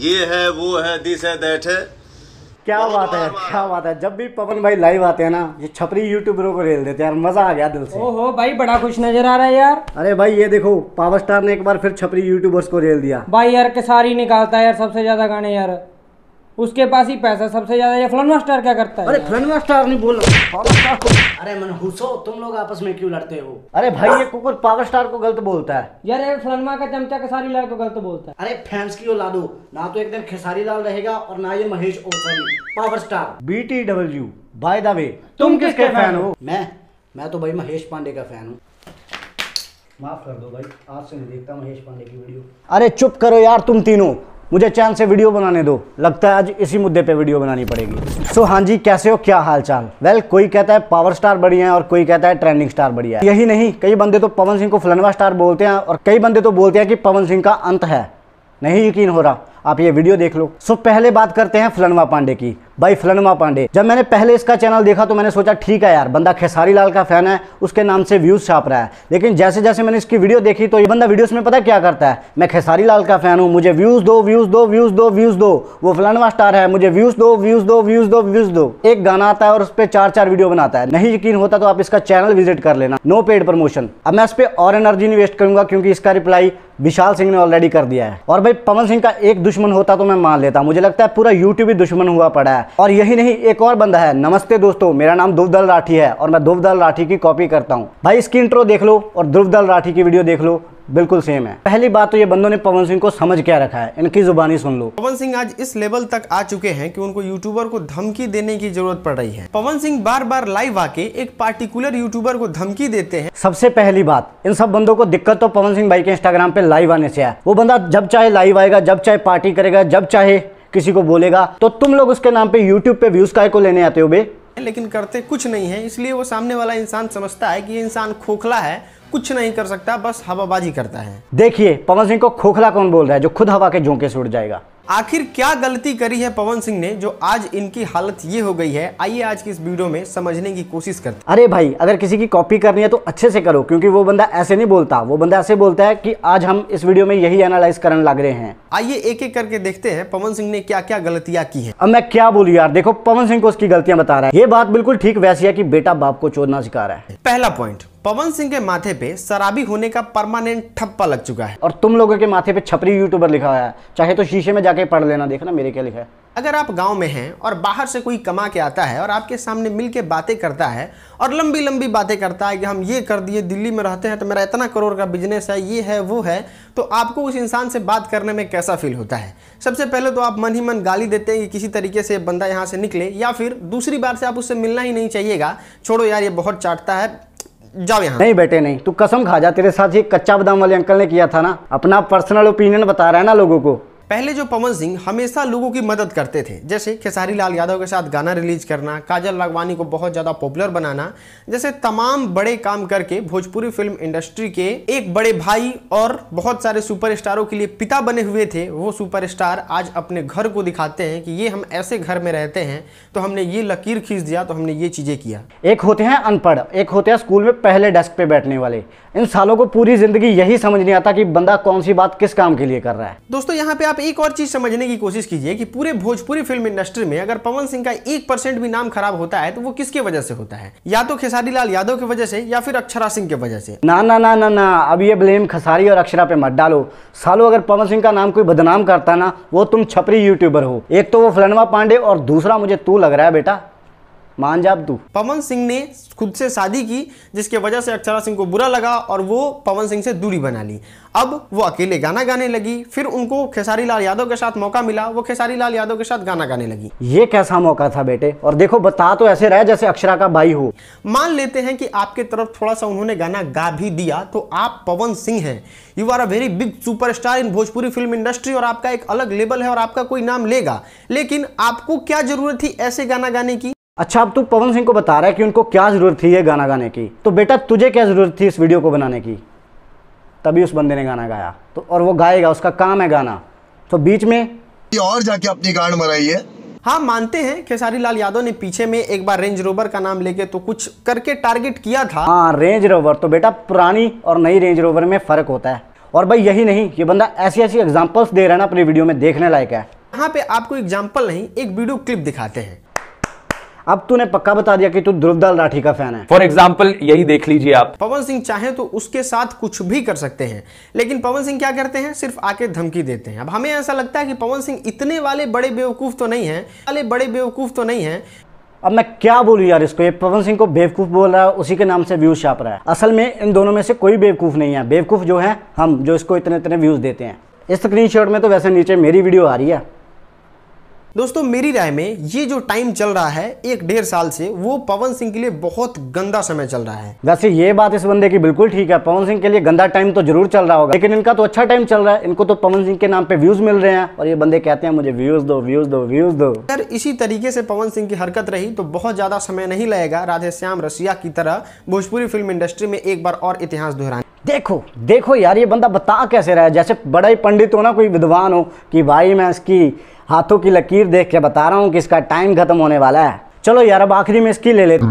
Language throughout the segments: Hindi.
ये है वो है दिस है दैट है क्या बात है क्या बात है जब भी पवन भाई लाइव आते हैं ना ये छपरी यूट्यूबरों को रेल देते हैं यार मजा आ गया दिल से ओहो भाई बड़ा खुश नजर आ रहा है यार अरे भाई ये देखो पावर स्टार ने एक बार फिर छपरी यूट्यूबर्स को रेल दिया भाई यार केसारी निकालता है यार सबसे ज्यादा गाने यार उसके पास ही पैसा सबसे ज्यादा ये फ्लन मास्टर क्या करता है अरे फ्लन मास्टर नहीं बोल अरे मन हुसो तुम लोग आपस में क्यों लड़ते हो अरे भाई ये कुकुर पावर स्टार को गलत बोलता है यार ये फलनमा का चमचा खेसारी लाल को गलत बोलता है अरे फैंस की औलाद हो ना तो एक दिन खेसारी लाल रहेगा और ना ये महेश ओसरी power star B T W by the way तुम किसके फैन हो मैं मैं तो भाई महेश पांडे का फैन हूँ माफ कर दो भाई आज से नहीं देखता महेश पांडे की वीडियो अरे चुप करो यार तुम तीनों मुझे चैन से वीडियो बनाने दो लगता है आज इसी मुद्दे पे वीडियो बनानी पड़ेगी सो so, हाँ जी कैसे हो क्या हाल चाल वेल well, कोई कहता है पावर स्टार बढ़िया है और कोई कहता है ट्रेंडिंग स्टार बढ़िया है यही नहीं कई बंदे तो पवन सिंह को फलनवा स्टार बोलते हैं और कई बंदे तो बोलते हैं कि पवन सिंह का अंत है नहीं यकीन हो रहा आप ये वीडियो देख लो सो पहले बात करते हैं फलनवा पांडे की भाई फलनवा पांडे जब मैंने पहले इसका चैनल देखा तो मैंने सोचा ठीक है यार बंदा खेसारी लाल का फैन है उसके नाम से व्यूज छाप रहा है लेकिन जैसे जैसे मैंने इसकी वीडियो देखी तो ये बंदा वीडियोस में पता क्या करता है मैं खेसारी लाल का फैन हूँ मुझे व्यूज दो व्यूज दो व्यूज दो व्यूज दो वो फलनवा स्टार है मुझे व्यूज दो व्यूज दो व्यूज दो व्यूज दो एक गाना आता है और उस पर चार चार वीडियो बनाता है नहीं यकीन होता तो आप इसका चैनल विजिट कर लेना नो पेड प्रमोशन अब मैं इस पर और एनर्जी नहीं वेस्ट करूंगा क्योंकि इसका रिप्लाई विशाल सिंह ने ऑलरेडी कर दिया है और भाई पवन सिंह का एक दुश्मन होता तो मैं मान लेता मुझे लगता है पूरा यूट्यूब ही दुश्मन हुआ पड़ा है और यही नहीं एक और बंदा है नमस्ते दोस्तों मेरा नाम ध्रुव राठी है और मैं ध्रुव राठी की कॉपी करता हूँ भाई इसकी इंट्रो देख लो और ध्रुव राठी की वीडियो देख लो बिल्कुल सेम है पहली बात तो ये बंदों ने पवन सिंह को समझ क्या रखा है इनकी जुबानी सुन लो पवन सिंह आज इस लेवल तक आ चुके हैं कि उनको यूट्यूबर को धमकी देने की जरूरत पड़ रही है पवन सिंह बार बार लाइव आके एक पार्टिकुलर यूट्यूबर को धमकी देते हैं सबसे पहली बात इन सब बंदों को दिक्कत तो पवन सिंह भाई के इंस्टाग्राम पे लाइव आने से है वो बंदा जब चाहे लाइव आएगा जब चाहे पार्टी करेगा जब चाहे किसी को बोलेगा तो तुम लोग उसके नाम पे यूट्यूब पे व्यूज काय को लेने आते हो बे लेकिन करते कुछ नहीं है इसलिए वो सामने वाला इंसान समझता है कि ये इंसान खोखला है कुछ नहीं कर सकता बस हवाबाजी करता है देखिए पवन सिंह को खोखला कौन बोल रहा है जो खुद हवा के झोंके से उड़ जाएगा आखिर क्या गलती करी है पवन सिंह ने जो आज इनकी हालत ये हो गई है आइए आज की इस वीडियो में समझने की कोशिश करते अरे भाई अगर किसी की कॉपी करनी है तो अच्छे से करो क्योंकि वो बंदा ऐसे नहीं बोलता वो बंदा ऐसे बोलता है कि आज हम इस वीडियो में यही एनालाइज करने लग रहे हैं आइए एक एक करके देखते हैं पवन सिंह ने क्या क्या गलतियां की है अब मैं क्या बोलू यार देखो पवन सिंह को उसकी गलतियां बता रहा है ये बात बिल्कुल ठीक वैसी है की बेटा बाप को चोरना सिखा रहा है पहला पॉइंट पवन सिंह के माथे पे शराबी होने का परमानेंट ठप्पा लग चुका है और तुम लोगों के माथे पे छपरी यूट्यूबर लिखा है चाहे तो शीशे में जाके पढ़ लेना देखना मेरे क्या लिखा है अगर आप गांव में हैं और बाहर से कोई कमा के आता है और आपके सामने मिल के बातें करता है और लंबी लंबी बातें करता है कि हम ये कर दिए दिल्ली में रहते हैं तो मेरा इतना करोड़ का बिजनेस है ये है वो है तो आपको उस इंसान से बात करने में कैसा फील होता है सबसे पहले तो आप मन ही मन गाली देते हैं कि किसी तरीके से बंदा यहाँ से निकले या फिर दूसरी बार से आप उससे मिलना ही नहीं चाहिएगा छोड़ो यार ये बहुत चाटता है जाओ यहाँ नहीं बेटे नहीं तू कसम खा जा तेरे साथ ये कच्चा बादाम वाले अंकल ने किया था ना अपना पर्सनल ओपिनियन बता रहा है ना लोगों को पहले जो पवन सिंह हमेशा लोगों की मदद करते थे जैसे खेसारी लाल यादव के साथ गाना रिलीज करना काजल लागवानी को बहुत ज़्यादा पॉपुलर बनाना जैसे तमाम बड़े काम करके भोजपुरी फिल्म इंडस्ट्री के एक बड़े भाई और बहुत सारे सुपरस्टारों के लिए पिता बने हुए थे वो सुपरस्टार आज अपने घर को दिखाते हैं कि ये हम ऐसे घर में रहते हैं तो हमने ये लकीर खींच दिया तो हमने ये चीज़ें किया एक होते हैं अनपढ़ एक होते हैं स्कूल में पहले डेस्क पे बैठने वाले इन सालों को पूरी जिंदगी यही समझ नहीं आता कि बंदा कौन सी बात किस काम के लिए कर रहा है दोस्तों यहाँ पे आप आप एक और चीज़ समझने की कोशिश कीजिए कि पूरे भोजपुरी फिल्म इंडस्ट्री में अगर पवन सिंह का एक परसेंट भी नाम खराब होता है तो वो किसके वजह से होता है या तो खेसारी लाल यादव की वजह से या फिर अक्षरा सिंह की वजह से ना ना ना ना ना अब ये ब्लेम खेसारी और अक्षरा पे मत डालो सालो अगर पवन सिंह का नाम कोई बदनाम करता ना वो तुम छपरी यूट्यूबर हो एक तो वो फलनवा पांडे और दूसरा मुझे तू लग रहा है बेटा मान जाब तू पवन सिंह ने खुद से शादी की जिसके वजह से अक्षरा सिंह को बुरा लगा और वो पवन सिंह से दूरी बना ली अब वो अकेले गाना गाने लगी फिर उनको खेसारी लाल यादव के साथ मौका मिला वो खेसारी लाल यादव के साथ गाना गाने लगी ये कैसा मौका था बेटे और देखो बता तो ऐसे रहे जैसे अक्षरा का भाई हो मान लेते हैं कि आपके तरफ थोड़ा सा उन्होंने गाना गा भी दिया तो आप पवन सिंह हैं you are a very big super in Bhojpuri film industry और आपका एक अलग लेवल है और आपका कोई नाम लेगा लेकिन आपको क्या जरूरत थी ऐसे गाना गाने की अच्छा अब तू पवन सिंह को बता रहा है कि उनको क्या ज़रूरत थी ये गाना गाने की तो बेटा तुझे क्या ज़रूरत थी इस वीडियो को बनाने की तभी उस बंदे ने गाना गाया तो और वो गाएगा उसका काम है गाना तो बीच में और जाके अपनी गांड मराई है हाँ मानते हैं खेसारी लाल यादव ने पीछे में एक बार रेंज रोवर का नाम लेके तो कुछ करके टारगेट किया था हाँ रेंज रोवर तो बेटा पुरानी और नई रेंज रोवर में फर्क होता है और भाई यही नहीं ये बंदा ऐसी ऐसी एग्जाम्पल्स दे रहा है ना अपनी वीडियो में देखने लायक है यहाँ पे आपको एग्जाम्पल नहीं एक वीडियो क्लिप दिखाते हैं अब तूने पक्का बता दिया कि तू ध्रुवदाल राठी का फैन है फॉर एग्जाम्पल यही देख लीजिए आप पवन सिंह चाहे तो उसके साथ कुछ भी कर सकते हैं लेकिन पवन सिंह क्या करते हैं सिर्फ आके धमकी देते हैं अब हमें ऐसा लगता है कि पवन सिंह इतने वाले बड़े बेवकूफ़ तो नहीं है वाले बड़े बेवकूफ़ तो नहीं है अब मैं क्या बोलूँ यार इसको ये पवन सिंह को बेवकूफ़ बोल रहा है उसी के नाम से व्यूज़ छाप रहा है असल में इन दोनों में से कोई बेवकूफ़ नहीं है बेवकूफ़ जो है हम जो इसको इतने इतने व्यूज़ देते हैं इस स्क्रीन में तो वैसे नीचे मेरी वीडियो आ रही है दोस्तों मेरी राय में ये जो टाइम चल रहा है एक डेढ़ साल से वो पवन सिंह के लिए बहुत गंदा समय चल रहा है वैसे ये बात इस बंदे की बिल्कुल ठीक है पवन सिंह के लिए गंदा टाइम तो जरूर चल रहा होगा लेकिन इनका तो अच्छा टाइम चल रहा है इनको तो पवन सिंह के नाम पे व्यूज मिल रहे हैं और ये बंदे कहते हैं मुझे व्यूज दो व्यूज दो व्यूज दो अगर इसी तरीके से पवन सिंह की हरकत रही तो बहुत ज्यादा समय नहीं लगेगा राधे श्याम रसिया की तरह भोजपुरी फिल्म इंडस्ट्री में एक बार और इतिहास दोहराने देखो देखो यार ये बंदा बता कैसे रहा है जैसे बड़ा ही पंडित हो ना कोई विद्वान हो कि भाई मैं इसकी हाथों की लकीर देख के बता रहा हूँ कि इसका टाइम खत्म होने वाला है चलो यार अब आखिरी में इसकी ले लेते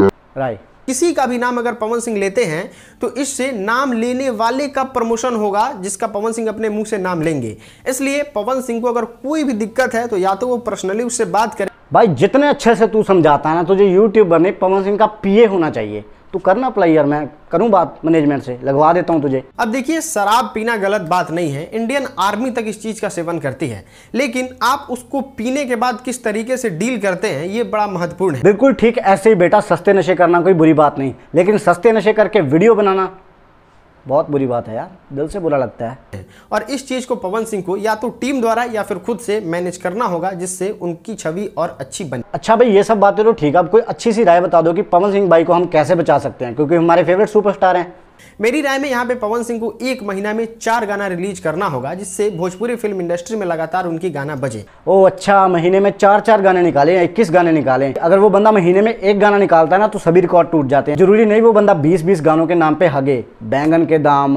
ले राइट किसी का भी नाम अगर पवन सिंह लेते हैं तो इससे नाम लेने वाले का प्रमोशन होगा जिसका पवन सिंह अपने मुंह से नाम लेंगे इसलिए पवन सिंह को अगर कोई भी दिक्कत है तो या तो वो पर्सनली उससे बात करें भाई जितने अच्छे से तू समझाता है ना तुझे यूट्यूबर नहीं पवन सिंह का पीए होना चाहिए तू करना अप्लाई यार मैं करूं बात मैनेजमेंट से लगवा देता हूं तुझे अब देखिए शराब पीना गलत बात नहीं है इंडियन आर्मी तक इस चीज़ का सेवन करती है लेकिन आप उसको पीने के बाद किस तरीके से डील करते हैं ये बड़ा महत्वपूर्ण है बिल्कुल ठीक ऐसे ही बेटा सस्ते नशे करना कोई बुरी बात नहीं लेकिन सस्ते नशे करके वीडियो बनाना बहुत बुरी बात है यार दिल से बुरा लगता है और इस चीज़ को पवन सिंह को या तो टीम द्वारा या फिर खुद से मैनेज करना होगा जिससे उनकी छवि और अच्छी बने अच्छा भाई ये सब बातें तो ठीक है अब कोई अच्छी सी राय बता दो कि पवन सिंह भाई को हम कैसे बचा सकते हैं क्योंकि हमारे फेवरेट सुपरस्टार हैं मेरी राय में यहाँ पे पवन सिंह को एक महीना में चार गाना रिलीज करना होगा जिससे भोजपुरी फिल्म इंडस्ट्री में लगातार उनकी गाना बजे ओ अच्छा महीने में चार चार गाने निकाले इक्कीस गाने निकाले अगर वो बंदा महीने में एक गाना निकालता है ना तो सभी रिकॉर्ड टूट जाते हैं जरूरी नहीं वो बंदा बीस बीस गानों के नाम पे हगे बैंगन के दाम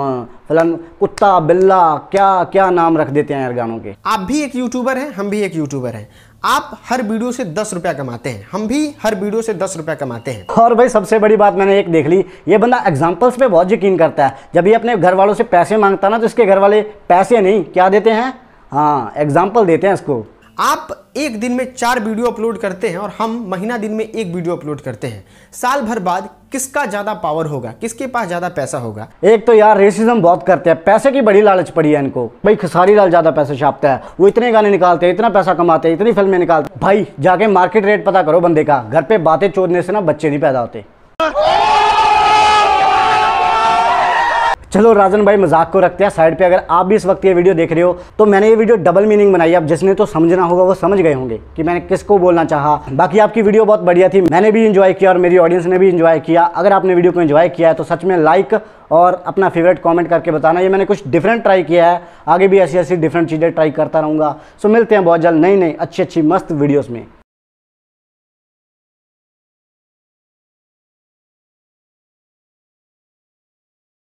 फलन कुत्ता बिल्ला क्या क्या नाम रख देते हैं यार गानों के आप भी एक यूट्यूबर है हम भी एक यूट्यूबर है आप हर वीडियो से दस रुपया कमाते हैं हम भी हर वीडियो से दस रुपया कमाते हैं और भाई सबसे बड़ी बात मैंने एक देख ली ये बंदा एग्जाम्पल्स पे बहुत यकीन करता है जब ये अपने घर वालों से पैसे मांगता ना तो इसके घर वाले पैसे नहीं क्या देते हैं हाँ एग्जाम्पल देते हैं इसको आप एक दिन में चार वीडियो अपलोड करते हैं और हम महीना दिन में एक वीडियो अपलोड करते हैं साल भर बाद किसका ज़्यादा पावर होगा किसके पास ज़्यादा पैसा होगा एक तो यार रेसिज्म बहुत करते हैं पैसे की बड़ी लालच पड़ी है इनको भाई खसारी लाल ज़्यादा पैसे छापता है वो इतने गाने निकालते हैं इतना पैसा कमाते हैं इतनी फिल्में निकालते भाई जाके मार्केट रेट पता करो बंदे का घर पे बातें चोरने से ना बच्चे नहीं पैदा होते चलो राजन भाई मजाक को रखते हैं साइड पे अगर आप भी इस वक्त ये वीडियो देख रहे हो तो मैंने ये वीडियो डबल मीनिंग बनाई अब जिसने तो समझना होगा वो समझ गए होंगे कि मैंने किसको बोलना चाहा बाकी आपकी वीडियो बहुत बढ़िया थी मैंने भी इन्जॉय किया और मेरी ऑडियंस ने भी इन्जॉय किया अगर आपने वीडियो को इन्जॉय किया है तो सच में लाइक और अपना फेवरेट कॉमेंट करके बताना ये मैंने कुछ डिफरेंट ट्राई किया है आगे भी ऐसी ऐसी डिफरेंट चीज़ें ट्राई करता रहूँगा सो मिलते हैं बहुत जल्द नई नई अच्छी अच्छी मस्त वीडियोज़ में